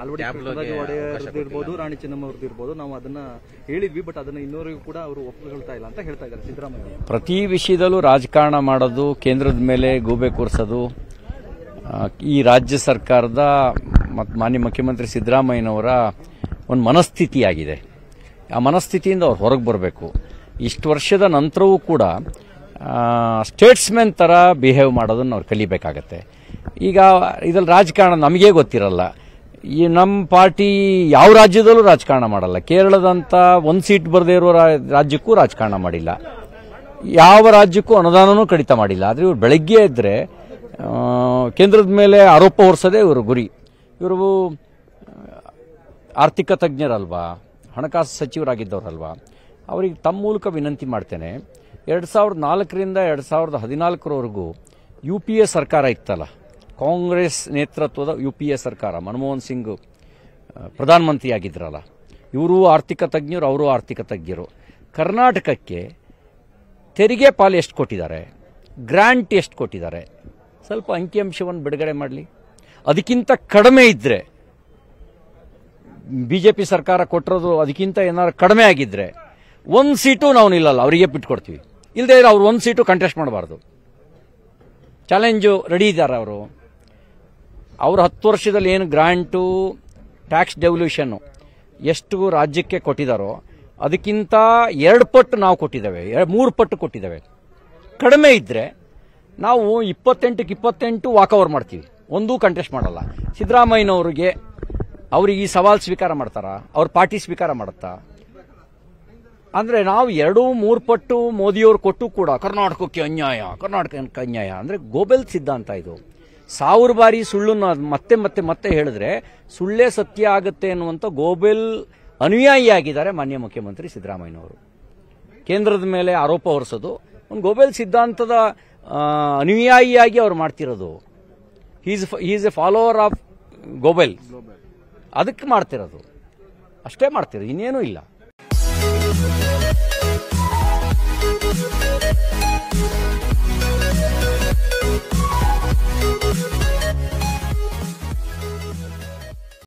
ನಾಲ್ವಡಿ ಇರ್ಬೋದು ರಾಣಿ ಚೆನ್ನಮ್ಮ ಅವ್ರದ್ದು ಇರ್ಬೋದು ನಾವು ಅದನ್ನ ಹೇಳಿದ್ವಿ ಬಟ್ ಅದನ್ನ ಇನ್ನೋರಿಗೂ ಕೂಡ ಅವರು ಒಪ್ಪಿಕೊಳ್ತಾ ಇಲ್ಲ ಅಂತ ಹೇಳ್ತಾ ಇದ್ದಾರೆ ಸಿದ್ದರಾಮಯ್ಯ ಪ್ರತಿ ವಿಷಯದಲ್ಲೂ ರಾಜಕಾರಣ ಮಾಡೋದು ಕೇಂದ್ರದ ಮೇಲೆ ಗೂಬೆ ಕೂರಿಸೋದು ಈ ರಾಜ್ಯ ಸರ್ಕಾರದ ಮತ್ತು ಮಾನ್ಯ ಮುಖ್ಯಮಂತ್ರಿ ಸಿದ್ದರಾಮಯ್ಯನವರ ಒಂದು ಮನಸ್ಥಿತಿಯಾಗಿದೆ ಆ ಮನಸ್ಥಿತಿಯಿಂದ ಅವ್ರು ಹೊರಗೆ ಬರಬೇಕು ಇಷ್ಟು ವರ್ಷದ ನಂತರವೂ ಕೂಡ ಸ್ಟೇಟ್ಸ್ಮೆನ್ ಥರ ಬಿಹೇವ್ ಮಾಡೋದನ್ನು ಅವ್ರು ಕಲಿಬೇಕಾಗತ್ತೆ ಈಗ ಇದರಲ್ಲಿ ರಾಜಕಾರಣ ನಮಗೇ ಗೊತ್ತಿರಲ್ಲ ಈ ನಮ್ಮ ಪಾರ್ಟಿ ಯಾವ ರಾಜ್ಯದಲ್ಲೂ ರಾಜಕಾರಣ ಮಾಡಲ್ಲ ಕೇರಳದಂಥ ಒಂದು ಸೀಟ್ ಬರದೇ ಇರೋ ರಾಜ್ಯಕ್ಕೂ ರಾಜಕಾರಣ ಮಾಡಿಲ್ಲ ಯಾವ ರಾಜ್ಯಕ್ಕೂ ಅನುದಾನನೂ ಕಡಿತ ಮಾಡಿಲ್ಲ ಆದರೆ ಇವರು ಬೆಳಗ್ಗೆ ಇದ್ದರೆ ಕೇಂದ್ರದ ಮೇಲೆ ಆರೋಪ ಹೊರಿಸೋದೇ ಇವರು ಗುರಿ ಇವರು ಆರ್ಥಿಕ ತಜ್ಞರಲ್ವಾ ಹಣಕಾಸು ಸಚಿವರಾಗಿದ್ದವರಲ್ವಾ ಅವರಿಗೆ ತಮ್ಮ ಮೂಲಕ ವಿನಂತಿ ಮಾಡ್ತೇನೆ ಎರಡು ಸಾವಿರದ ನಾಲ್ಕರಿಂದ ಎರಡು ಸಾವಿರದ ಹದಿನಾಲ್ಕರವರೆಗೂ ಯು ಪಿ ಎ ಸರ್ಕಾರ ಇತ್ತಲ್ಲ ಕಾಂಗ್ರೆಸ್ ನೇತೃತ್ವದ ಯು ಪಿ ಎ ಸರ್ಕಾರ ಮನಮೋಹನ್ ಸಿಂಗ್ ಆಗಿದ್ರಲ್ಲ ಇವರು ಆರ್ಥಿಕ ತಜ್ಞರು ಅವರು ಆರ್ಥಿಕ ತಜ್ಞರು ಕರ್ನಾಟಕಕ್ಕೆ ತೆರಿಗೆ ಪಾಲು ಎಷ್ಟು ಕೊಟ್ಟಿದ್ದಾರೆ ಗ್ರ್ಯಾಂಟ್ ಎಷ್ಟು ಕೊಟ್ಟಿದ್ದಾರೆ ಸ್ವಲ್ಪ ಅಂಕಿಅಂಶವನ್ನು ಬಿಡುಗಡೆ ಮಾಡಲಿ ಅದಕ್ಕಿಂತ ಕಡಿಮೆ ಇದ್ದರೆ ಬಿ ಜೆ ಪಿ ಸರ್ಕಾರ ಕೊಟ್ಟಿರೋದು ಅದಕ್ಕಿಂತ ಏನಾದ್ರು ಕಡಿಮೆ ಆಗಿದ್ದರೆ ಒಂದು ಸೀಟು ನಾವು ನಿಲ್ಲಲ್ಲ ಅವರಿಗೆ ಬಿಟ್ಕೊಡ್ತೀವಿ ಇಲ್ಲದೆ ಅವ್ರು ಒಂದು ಸೀಟು ಕಂಟೆಸ್ಟ್ ಮಾಡಬಾರ್ದು ಚಾಲೆಂಜು ರೆಡಿ ಇದ್ದಾರೆ ಅವರು ಅವರು ಹತ್ತು ವರ್ಷದಲ್ಲಿ ಏನು ಗ್ರ್ಯಾಂಟು ಟ್ಯಾಕ್ಸ್ ಡೆವಲ್ಯೂಷನ್ನು ಎಷ್ಟು ರಾಜ್ಯಕ್ಕೆ ಕೊಟ್ಟಿದ್ದಾರೋ ಅದಕ್ಕಿಂತ ಎರಡು ಪಟ್ಟು ನಾವು ಕೊಟ್ಟಿದ್ದೇವೆ ಮೂರು ಪಟ್ಟು ಕೊಟ್ಟಿದ್ದೇವೆ ಕಡಿಮೆ ಇದ್ದರೆ ನಾವು ಇಪ್ಪತ್ತೆಂಟಕ್ಕೆ ಇಪ್ಪತ್ತೆಂಟು ವಾಕವರ್ ಮಾಡ್ತೀವಿ ಒಂದೂ ಕಂಟೆಸ್ಟ್ ಮಾಡಲ್ಲ ಸಿದ್ದರಾಮಯ್ಯನವ್ರಿಗೆ ಅವ್ರಿಗೆ ಈ ಸವಾಲು ಸ್ವೀಕಾರ ಮಾಡ್ತಾರಾ ಅವ್ರ ಪಾರ್ಟಿ ಸ್ವೀಕಾರ ಮಾಡುತ್ತಾ ಅಂದರೆ ನಾವು ಎರಡೂ ಮೂರು ಪಟ್ಟು ಮೋದಿಯವರು ಕೊಟ್ಟು ಕೂಡ ಕರ್ನಾಟಕಕ್ಕೆ ಅನ್ಯಾಯ ಕರ್ನಾಟಕಕ್ಕೆ ಅನ್ಯಾಯ ಅಂದರೆ ಗೋಬೆಲ್ ಸಿದ್ಧಾಂತ ಇದು ಸಾವಿರ ಬಾರಿ ಸುಳ್ಳನ್ನು ಮತ್ತೆ ಮತ್ತೆ ಮತ್ತೆ ಹೇಳಿದ್ರೆ ಸುಳ್ಳೇ ಸತ್ಯ ಆಗುತ್ತೆ ಅನ್ನುವಂಥ ಗೋಬೆಲ್ ಅನುಯಾಯಿಯಾಗಿದ್ದಾರೆ ಮಾನ್ಯ ಮುಖ್ಯಮಂತ್ರಿ ಸಿದ್ದರಾಮಯ್ಯನವರು ಕೇಂದ್ರದ ಮೇಲೆ ಆರೋಪ ಹೊರಿಸೋದು ಒಂದು ಗೋಬೆಲ್ ಸಿದ್ಧಾಂತದ ಅನುಯಾಯಿಯಾಗಿ ಅವ್ರು ಮಾಡ್ತಿರೋದು is is a follower of Goebbels ಅದಕ್ಕೆ ಮಾಡ್ತಿರೋದು ಅಷ್ಟೇ ಮಾಡ್ತಿರೋದು ಇನ್ನೇನೂ ಇಲ್ಲ